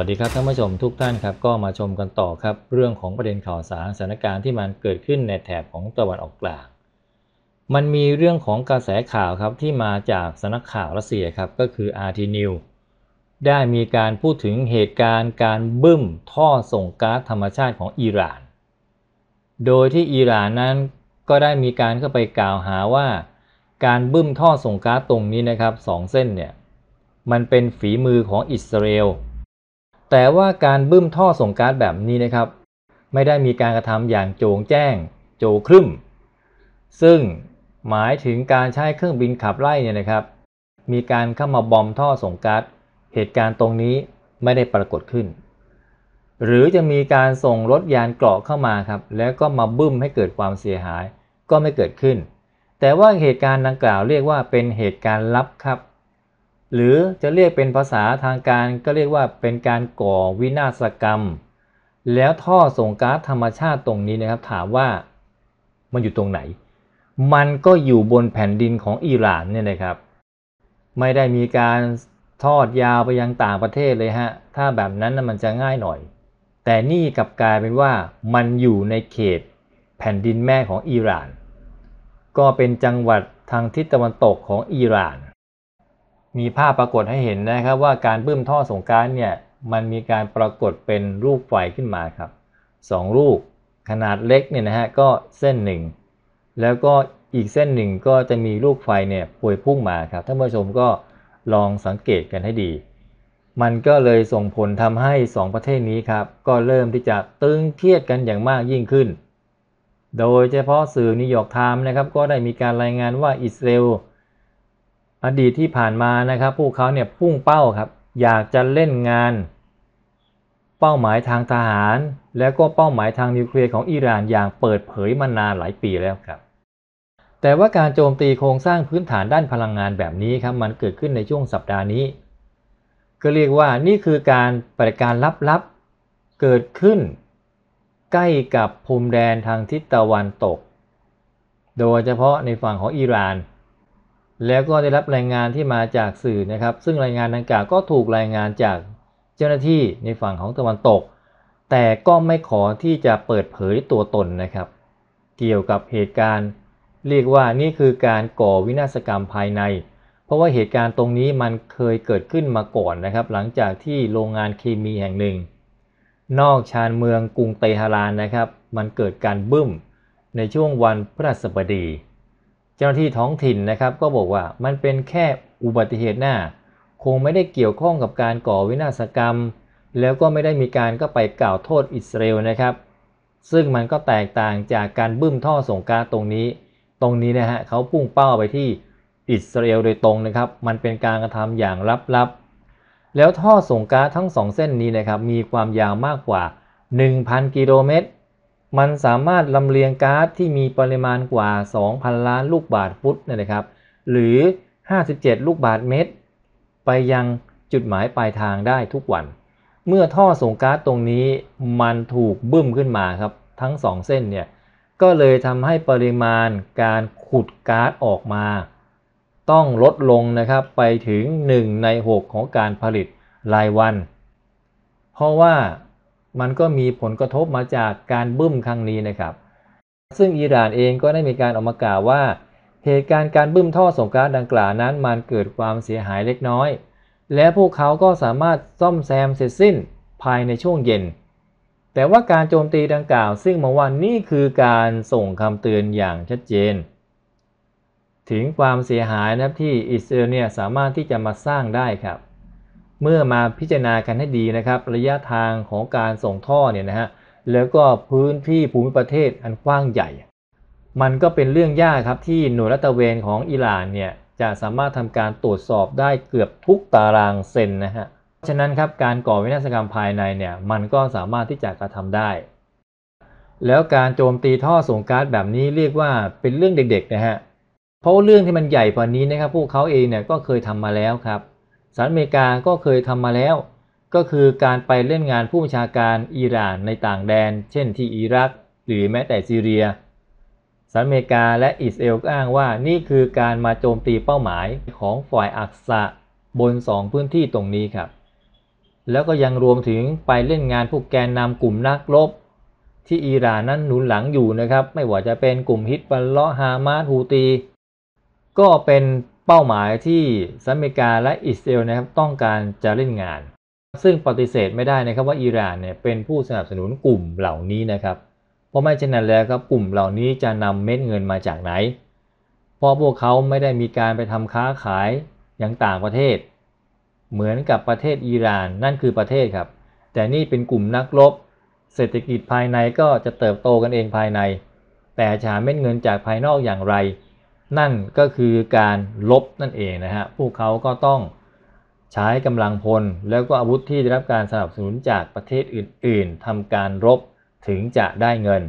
วัสดีครับท่านผู้ชมทุกท่านครับก็มาชมกันต่อครับเรื่องของประเด็นข่าวสารสถานการณ์ที่มันเกิดขึ้นในแถบของตะวันออกกลางมันมีเรื่องของกระแสข่าวครับที่มาจากสนักข่าวรัสเซียครับก็คือ RT n e w ได้มีการพูดถึงเหตุการณ์ การบึ้มท่อส่งก๊าซธรรมชาติของอิหร่าน โดยที่อิหร่านนั้นก็ได้มีการเข้าไปกล่าวหาว่า การบึ้มท่อส่งก๊าซตรงนี้นะครับสองเส้นเนี่ยมันเป็นฝีมือของอิสราเอลแต่ว่าการบึ้มท่อส่งก๊าซแบบนี้นะครับ ไม่ได้มีการกระทำอย่างโจงแจ้ง โจครึ่มซึ่งหมายถึงการใช้เครื่องบินขับไล่เนี่ยนะครับ มีการเข้ามาบอมท่อส่งก๊าซเหตุการณ์ตรงนี้ไม่ได้ปรากฏขึ้น หรือจะมีการส่งรถยานเกราะเข้ามาครับแล้วก็มาบึ้มให้เกิดความเสียหาย ก็ไม่เกิดขึ้น แต่ว่าเหตุการณ์ดังกล่าวเรียกว่าเป็นเหตุการณ์ลับครับหรือจะเรียกเป็นภาษาทางการก็เรียกว่าเป็นการก่อวินาศกรรม แล้วท่อส่งก๊าซธรรมชาติตรงนี้นะครับถามว่ามันอยู่ตรงไหน มันก็อยู่บนแผ่นดินของอิหร่านเนี่ยนะครับ ไม่ได้มีการทอดยาวไปยังต่างประเทศเลยฮะถ้าแบบนั้นมันจะง่ายหน่อย แต่นี่กลับกลายเป็นว่ามันอยู่ในเขตแผ่นดินแม่ของอิหร่าน ก็เป็นจังหวัดทางทิศตะวันตกของอิหร่านมีภาพปรากฏให้เห็นนะครับ ว่าการบื้มท่อส่งก๊าซเนี่ยมันมีการปรากฏเป็นรูปไฟขึ้นมาครับ2ลูกขนาดเล็กเนี่ยนะฮะก็เส้นหนึ่งแล้วก็อีกเส้นหนึ่งก็จะมีลูกไฟเนี่ยพวยพุ่งมาครับท่านผู้ชมก็ลองสังเกตกันให้ดี มันก็เลยส่งผลทำให้ 2 ประเทศนี้ครับก็เริ่มที่จะตึงเครียดกันอย่างมากยิ่งขึ้น โดยเฉพาะสื่อนิยอร์กไทม์นะครับก็ได้มีการรายงานว่าอิสราเอลอดีตที่ผ่านมานะครับพวกเขาเนี่ยพุ่งเป้าครับอยากจะเล่นงาน เป้าหมายทางทหารและก็เป้าหมายทางนิวเคลียร์ของอิหร่านอย่างเปิดเผยมานานหลายปีแล้วครับ แต่ว่าการโจมตีโครงสร้างพื้นฐานด้านพลังงานแบบนี้ครับมันเกิดขึ้นในช่วงสัปดาห์นี้ ก็เรียกว่านี่คือการปฏิการลับๆเกิดขึ้น ใกล้กับภูมิแดนทางทิศตะวันตก โดยเฉพาะในฝั่งของอิหร่านแล้วก็ได้รับรายงานที่มาจากสื่อนะครับ ซึ่งรายงานดังกล่าวก็ถูกรายงานจากเจ้าหน้าที่ในฝั่งของตะวันตก แต่ก็ไม่ขอที่จะเปิดเผยตัวตนนะครับ เกี่ยวกับเหตุการณ์ เรียกว่านี่คือการก่อวินาศกรรมภายใน เพราะว่าเหตุการณ์ตรงนี้มันเคยเกิดขึ้นมาก่อนนะครับ หลังจากที่โรงงานเคมีแห่งหนึ่ง นอกชานเมืองกรุงเตหะรานนะครับ มันเกิดการบึ้มในช่วงวันพฤหัสบดีเจ้าหน้าที่ท้องถิ่นนะครับก็บอกว่ามันเป็นแค่อุบัติเหตุหน้า คงไม่ได้เกี่ยวข้องกับการก่อวินาศกรรม แล้วก็ไม่ได้มีการก็ไปกล่าวโทษอิสราเอลนะครับ ซึ่งมันก็แตกต่างจากการบึ้มท่อส่งก๊าซตรงนี้ ตรงนี้นะฮะเขาพุ่งเป้าไปที่อิสราเอลโดยตรงนะครับ มันเป็นการกระทำอย่างลับ ๆ แล้วท่อส่งก๊าซทั้ง 2 เส้นนี้นะครับมีความยาวมากกว่า 1,000กิโลเมตรมันสามารถลำเลียงก๊าซที่มีปริมาณกว่า 2,000 ล้านลูกบาศก์ฟุตนะครับ หรือ 57 ลูกบาศก์เมตร ไปยังจุดหมายปลายทางได้ทุกวัน เมื่อท่อส่งก๊าซตรงนี้มันถูกบึ้มขึ้นมาครับทั้ง 2 เส้นเนี่ย ก็เลยทำให้ปริมาณการขุดก๊าซออกมา ต้องลดลงนะครับ ไปถึง 1 ใน 6 ของการผลิตรายวัน เพราะว่ามันก็มีผลกระทบมาจากการบึ้มครั้งนี้นะครับ ซึ่งอิหร่านเองก็ได้มีการออกมากล่าวว่า เหตุการณ์การบึ้มท่อส่งก๊าซดังกล่าวนั้น มันเกิดความเสียหายเล็กน้อย และพวกเขาก็สามารถซ่อมแซมเสร็จสิ้น ภายในช่วงเย็น แต่ว่าการโจมตีดังกล่าวซึ่งมองว่านี่คือการส่งคำเตือนอย่างชัดเจน ถึงความเสียหายนะครับที่อิสราเอลเนี่ยสามารถที่จะมาสร้างได้ครับเมื่อมาพิจารณากันให้ดีนะครับ ระยะทางของการส่งท่อเนี่ยนะฮะแล้วก็พื้นที่ภูมิประเทศอันกว้างใหญ่ มันก็เป็นเรื่องยากครับที่ หน่วยรัตเวนของอิหร่านเนี่ยจะสามารถทำการตรวจสอบได้เกือบทุกตารางเซนนะฮะฉะนั้นครับการก่อวินาศกรรมภายในเนี่ยมันก็สามารถที่จะกระทำได้ แล้วการโจมตีท่อส่งก๊าซแบบนี้เรียกว่าเป็นเรื่องเด็กๆนะฮะเพราะเรื่องที่มันใหญ่กว่านี้นะครับพวกเขาเองเนี่ยก็เคยทำมาแล้วครับหรัฐอเมริกาก็เคยทำมาแล้ว ก็คือการไปเล่นงานผู้บัญชาการอิหร่านในต่างแดน เช่นที่อิรักหรือแม้แต่ซีเรียสหรัฐอเมริกาและอิสราเอลก็อ้างว่านี่คือการมาโจมตีเป้าหมายของฝ่ายอักษะบน 2 พื้นที่ตรงนี้ครับแล้วก็ยังรวมถึงไปเล่นงานผู้แกนนำกลุ่มนักรบ ที่อิหร่านนั้นหนุนหลังอยู่นะครับไม่ว่าจะเป็นกลุ่มฮิตบัลเลาะฮามาสฮูตี ก็เป็นเป้าหมายที่สหรัฐอเมริกาและอิสราเอลนะครับต้องการจะเล่นงานซึ่งปฏิเสธไม่ได้นะครับว่าอิหร่านเนี่ยเป็นผู้สนับสนุนกลุ่มเหล่านี้นะครับเพราะไม่เช่นนั้นแล้วครับกลุ่มเหล่านี้จะนำเม็ดเงินมาจากไหนเพราะพวกเขาไม่ได้มีการไปทำค้าขายอย่างต่างประเทศ เหมือนกับประเทศอิหร่านนั่นคือประเทศครับ แต่นี่เป็นกลุ่มนักรบเศรษฐกิจภายในก็จะเติบโตกันเองภายใน แต่จะหาเม็ดเงินจากภายนอกอย่างไรนั่นก็คือการลบนั่นเองนะฮะพวกเขาก็ต้องใช้กำลังพล แล้วก็อาวุธที่ได้รับการสนับสนุนจากประเทศอื่นๆ ทำการรบถึงจะได้เงิน